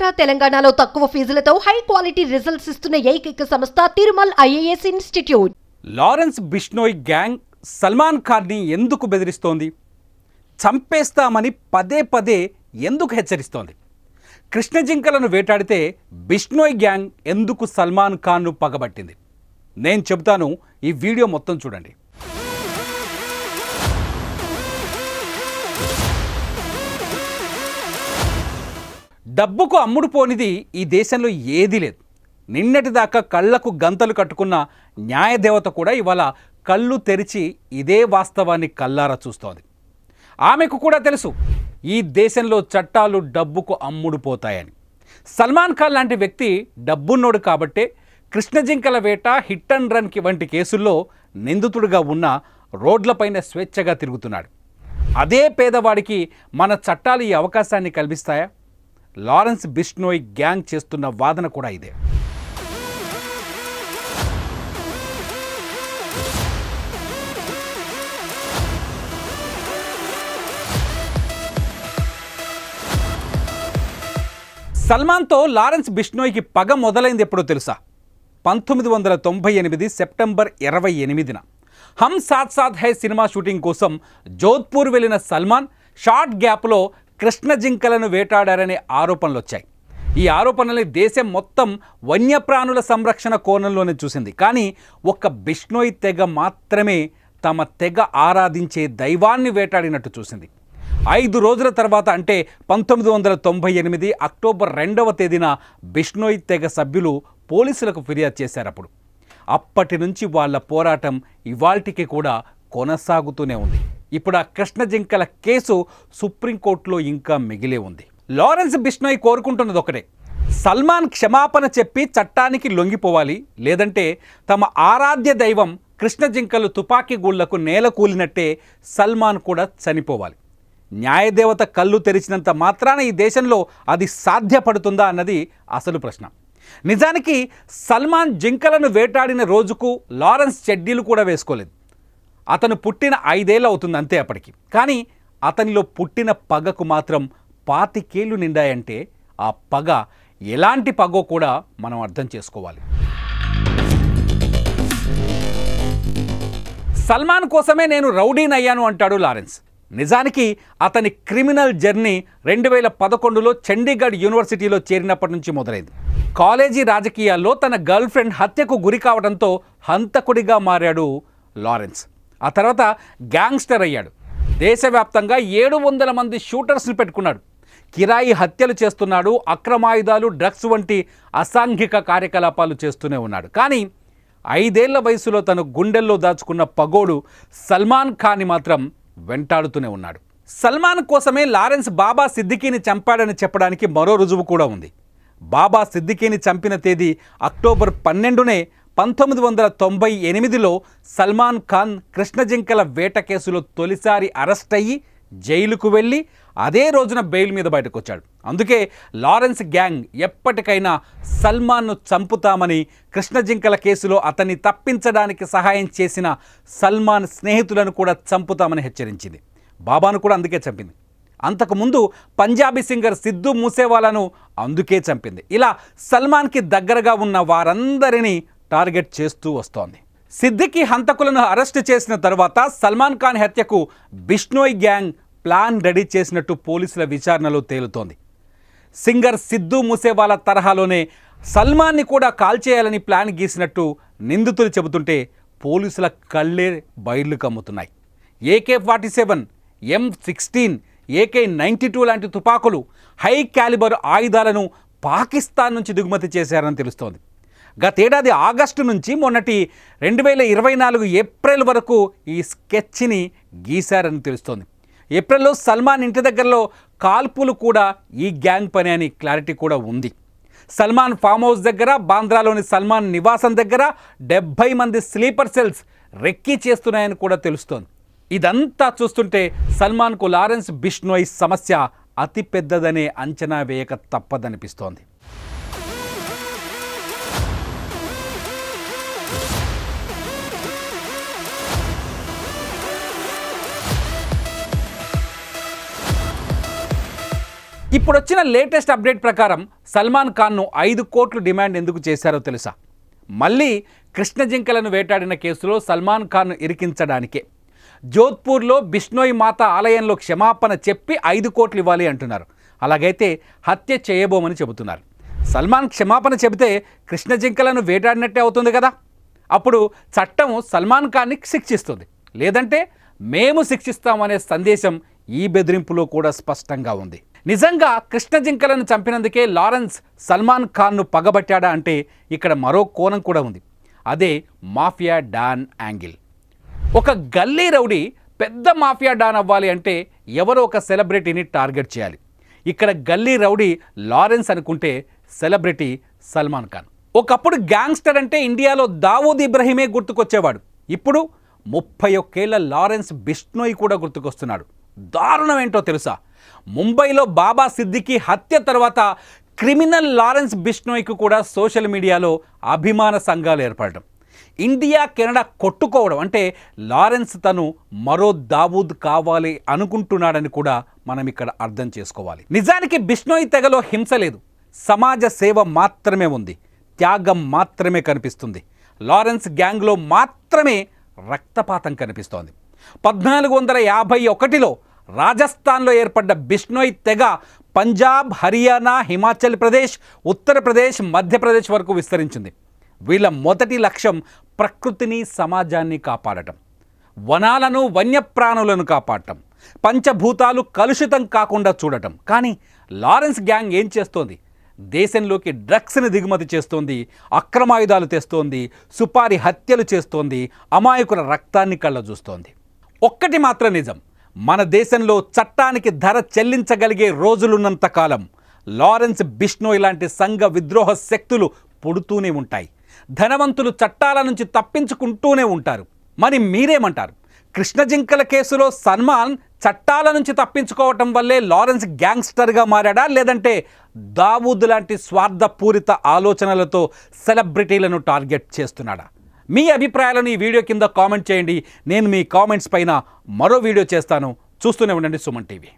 ఆంధ్ర తెలంగాణలో తక్కువ ఫీజులతో high quality results ఇస్తున్న ఏకైక సంస్థ Tirumal IAS institute Lawrence Bishnoi gang Salman ఖాన్ని ఎందుకు బెదిరిస్తోంది చంపేస్తామని పదే పదే ఎందుకు హెచ్చరిస్తోంది కృష్ణజింకలను వేటాడితే బిష్నోయ్ గ్యాంగ్ ఎందుకు సల్మాన్ ఖాన్ను పగబట్టింది నేను చెబుతాను ఈ వీడియో మొత్తం చూడండి డబ్బుకు అమ్ముడు పోనిది ఈ దేశంలో ఏదీ లేదు నిన్నటిదాకా కళ్ళకు గంతలు కట్టుకున్న న్యాయదేవత కూడా ఇవాళ కళ్ళు తెరిచి ఇదే వాస్తవాన్ని కల్లారా చూస్తోంది ఆమెకు కూడా తెలుసు ఈ దేశంలో చట్టాలు డబ్బుకు అమ్ముడుపోతాయని సల్మాన్ ఖాన్ లాంటి వ్యక్తి డబ్బున్నోడు కాబట్టే కృష్ణజింకల వేట హిట్ అండ్ రన్కి వంటి కేసుల్లో నిందితుడిగా ఉన్న రోడ్లపైన స్వేచ్ఛగా తిరుగుతున్నాడు అదే పేదవాడికి మన చట్టాలు ఈ అవకాశాన్ని కల్పిస్తాయా లారెన్స్ బిష్నోయ్ గ్యాంగ్ చేస్తున్న వాదన కూడా ఇదే సల్మాన్తో లారెన్స్ బిష్నోయ్కి పగ మొదలైంది ఎప్పుడో తెలుసా పంతొమ్మిది వందల తొంభై ఎనిమిది సెప్టెంబర్ ఇరవై ఎనిమిదిన హమ్ సాత్ సాత్ హై సినిమా షూటింగ్ కోసం జోధ్పూర్ వెళ్ళిన సల్మాన్ షార్ట్ గ్యాప్లో కృష్ణ జింకలను వేటాడారనే ఆరోపణలు వచ్చాయి ఈ ఆరోపణల్ని దేశం మొత్తం వన్యప్రాణుల సంరక్షణ కోణంలోనే చూసింది కానీ ఒక్క బిష్ణోయి తెగ మాత్రమే తమ తెగ ఆరాధించే దైవాన్ని వేటాడినట్టు చూసింది ఐదు రోజుల తర్వాత అంటే పంతొమ్మిది వందల తొంభై ఎనిమిది అక్టోబర్ రెండవ తేదీన బిష్ణోయ్ తెగ సభ్యులు పోలీసులకు ఫిర్యాదు చేశారు అప్పుడు అప్పటి నుంచి వాళ్ళ పోరాటం ఇవాల్టికి కూడా కొనసాగుతూనే ఉంది ఇప్పుడు ఆ కృష్ణ జింకల కేసు సుప్రీంకోర్టులో ఇంకా మిగిలే ఉంది లారెన్స్ బిష్ణోయ్ కోరుకుంటున్నది ఒకటే సల్మాన్ క్షమాపణ చెప్పి చట్టానికి లొంగిపోవాలి లేదంటే తమ ఆరాధ్య దైవం కృష్ణ జింకలు తుపాకీ గూళ్లకు నేల కూలినట్టే సల్మాన్ కూడా చనిపోవాలి న్యాయదేవత కళ్ళు తెరిచినంత మాత్రాన ఈ దేశంలో అది సాధ్యపడుతుందా అన్నది అసలు ప్రశ్న నిజానికి సల్మాన్ జింకలను వేటాడిన రోజుకు లారెన్స్ చెడ్డీలు కూడా వేసుకోలేదు అతను పుట్టిన ఐదేళ్ళు అవుతుంది అంతే అప్పటికి కానీ అతనిలో పుట్టిన పగకు మాత్రం పాతికేళ్లు నిండాయంటే ఆ పగ ఎలాంటి పగో కూడా మనం అర్థం చేసుకోవాలి సల్మాన్ కోసమే నేను అయ్యాను అంటాడు లారెన్స్ నిజానికి అతని క్రిమినల్ జర్నీ రెండు వేల పదకొండులో చండీగఢ్ యూనివర్సిటీలో చేరినప్పటి నుంచి మొదలైంది కాలేజీ రాజకీయాల్లో తన గర్ల్ఫ్రెండ్ హత్యకు గురి కావడంతో హంతకుడిగా మారాడు లారెన్స్ ఆ తర్వాత గ్యాంగ్స్టర్ అయ్యాడు దేశవ్యాప్తంగా ఏడు వందల మంది షూటర్స్ని పెట్టుకున్నాడు కిరాయి హత్యలు చేస్తున్నాడు అక్రమాయుధాలు డ్రగ్స్ వంటి అసాంఘిక కార్యకలాపాలు చేస్తూనే ఉన్నాడు కానీ ఐదేళ్ల వయసులో తను గుండెల్లో దాచుకున్న పగోడు సల్మాన్ ఖాన్ని మాత్రం వెంటాడుతూనే ఉన్నాడు సల్మాన్ కోసమే లారెన్స్ బాబా సిద్దికీని చంపాడని చెప్పడానికి మరో రుజువు కూడా ఉంది బాబా సిద్దికీని చంపిన తేదీ అక్టోబర్ పన్నెండునే పంతొమ్మిది వందల తొంభై ఎనిమిదిలో సల్మాన్ ఖాన్ కృష్ణజింకల వేట కేసులో తొలిసారి అరెస్ట్ అయ్యి జైలుకు వెళ్ళి అదే రోజున బెయిల్ మీద బయటకు వచ్చాడు అందుకే లారెన్స్ గ్యాంగ్ ఎప్పటికైనా సల్మాన్ను చంపుతామని కృష్ణజింకల కేసులో అతన్ని తప్పించడానికి సహాయం చేసిన సల్మాన్ స్నేహితులను కూడా చంపుతామని హెచ్చరించింది బాబాను కూడా అందుకే చంపింది అంతకుముందు పంజాబీ సింగర్ సిద్ధు మూసేవాలను అందుకే చంపింది ఇలా సల్మాన్కి దగ్గరగా ఉన్న వారందరినీ టార్గెట్ చేస్తూ వస్తోంది సిద్దికి హంతకులను అరెస్ట్ చేసిన తర్వాత సల్మాన్ ఖాన్ హత్యకు బిష్నోయ్ గ్యాంగ్ ప్లాన్ రెడీ చేసినట్టు పోలీసుల విచారణలో తేలుతోంది సింగర్ సిద్ధు మూసేవాల తరహాలోనే సల్మాన్ని కూడా కాల్చేయాలని ప్లాన్ గీసినట్టు నిందితులు చెబుతుంటే పోలీసుల కళ్ళే బయళ్లు కమ్ముతున్నాయి AK forty seven M sixteen AK ninety two లాంటి తుపాకులు హై క్యాలిబర్ ఆయుధాలను పాకిస్తాన్ నుంచి దిగుమతి చేశారని తెలుస్తోంది గతేడాది ఆగస్టు నుంచి మొన్నటి రెండు వేల ఇరవై నాలుగు ఏప్రిల్ వరకు ఈ స్కెచ్ని గీశారని తెలుస్తోంది ఏప్రిల్లో సల్మాన్ ఇంటి దగ్గరలో కాల్పులు కూడా ఈ గ్యాంగ్ పని అని క్లారిటీ కూడా ఉంది సల్మాన్ ఫామ్ హౌస్ దగ్గర బాంద్రాలోని సల్మాన్ నివాసం దగ్గర డెబ్బై మంది స్లీపర్ సెల్స్ రెక్కీ చేస్తున్నాయని కూడా తెలుస్తోంది ఇదంతా చూస్తుంటే సల్మాన్కు లారెన్స్ బిష్నోయ్ సమస్య అతిపెద్దదనే అంచనా వేయక తప్పదనిపిస్తోంది ఇప్పుడు వచ్చిన లేటెస్ట్ అప్డేట్ ప్రకారం సల్మాన్ ఖాన్ను ఐదు కోట్లు డిమాండ్ ఎందుకు చేశారో తెలుసా మళ్ళీ కృష్ణ జింకలను వేటాడిన కేసులో సల్మాన్ ఖాన్ను ఇరికించడానికే జోధ్పూర్లో బిష్ణోయ్ మాత ఆలయంలో క్షమాపణ చెప్పి ఐదు కోట్లు ఇవ్వాలి అంటున్నారు అలాగైతే హత్య చేయబోమని చెబుతున్నారు సల్మాన్ క్షమాపణ చెబితే కృష్ణ జింకలను వేటాడినట్టే అవుతుంది కదా అప్పుడు చట్టం సల్మాన్ ఖాన్ని శిక్షిస్తుంది లేదంటే మేము శిక్షిస్తామనే సందేశం ఈ బెదిరింపులో కూడా స్పష్టంగా ఉంది నిజంగా కృష్ణ జింకలను చంపినందుకే లారెన్స్ సల్మాన్ ఖాన్ను పగబట్టాడా అంటే ఇక్కడ మరో కోణం కూడా ఉంది అదే మాఫియా డాన్ యాంగిల్ ఒక గల్లీ రౌడీ పెద్ద మాఫియా డాన్ అవ్వాలి అంటే ఎవరో ఒక సెలబ్రిటీని టార్గెట్ చేయాలి ఇక్కడ గల్లీ రౌడీ లారెన్స్ అనుకుంటే సెలబ్రిటీ సల్మాన్ ఖాన్ ఒకప్పుడు గ్యాంగ్స్టర్ అంటే ఇండియాలో దావూద్ ఇబ్రహీమే గుర్తుకొచ్చేవాడు ఇప్పుడు ముప్పై ఒక్కేళ్ల లారెన్స్ బిష్ణోయ్ కూడా గుర్తుకొస్తున్నాడు దారుణం ఏంటో తెలుసా ముంబైలో బాబా సిద్దికి హత్య తర్వాత క్రిమినల్ లారెన్స్ బిష్నోయ్కు కూడా సోషల్ మీడియాలో అభిమాన సంఘాలు ఏర్పడడం ఇండియా కెనడా కొట్టుకోవడం అంటే లారెన్స్ తను మరో దావూద్ కావాలి అనుకుంటున్నాడని కూడా మనం ఇక్కడ అర్థం చేసుకోవాలి నిజానికి బిష్నోయ్ తెగలో హింస లేదు సమాజ సేవ మాత్రమే ఉంది త్యాగం మాత్రమే కనిపిస్తుంది లారెన్స్ గ్యాంగ్లో మాత్రమే రక్తపాతం కనిపిస్తోంది పద్నాలుగు వందల యాభై ఒకటిలో రాజస్థాన్లో ఏర్పడ్డ బిష్ణోయ్ తెగ పంజాబ్ హర్యానా హిమాచల్ ప్రదేశ్ ఉత్తరప్రదేశ్ మధ్యప్రదేశ్ వరకు విస్తరించింది వీళ్ళ మొదటి లక్ష్యం ప్రకృతిని సమాజాన్ని కాపాడటం వనాలను వన్యప్రాణులను కాపాడటం పంచభూతాలు కలుషితం కాకుండా చూడటం కానీ లారెన్స్ గ్యాంగ్ ఏం చేస్తోంది దేశంలోకి డ్రగ్స్ని దిగుమతి చేస్తోంది అక్రమాయుధాలు తెస్తోంది సుపారి హత్యలు చేస్తోంది అమాయకుల రక్తాన్ని కళ్ళ చూస్తోంది ఒక్కటి మాత్రం నిజం మన దేశంలో చట్టానికి ధర చెల్లించగలిగే రోజులున్నంత కాలం లారెన్స్ బిష్ణోయ్ ఇలాంటి సంఘ విద్రోహ శక్తులు పుడుతూనే ఉంటాయి ధనవంతులు చట్టాల నుంచి తప్పించుకుంటూనే ఉంటారు మరి మీరేమంటారు కృష్ణజింకల కేసులో సన్మాన్ చట్టాల నుంచి తప్పించుకోవటం వల్లే లారెన్స్ గ్యాంగ్స్టర్గా మారాడా లేదంటే దావూద్ లాంటి స్వార్థపూరిత ఆలోచనలతో సెలబ్రిటీలను టార్గెట్ చేస్తున్నాడా మీ అభిప్రాయాలను ఈ వీడియో కింద కామెంట్ చేయండి నేను మీ కామెంట్స్ పైన మరో వీడియో చేస్తాను చూస్తూనే ఉండండి సుమన్ టీవీ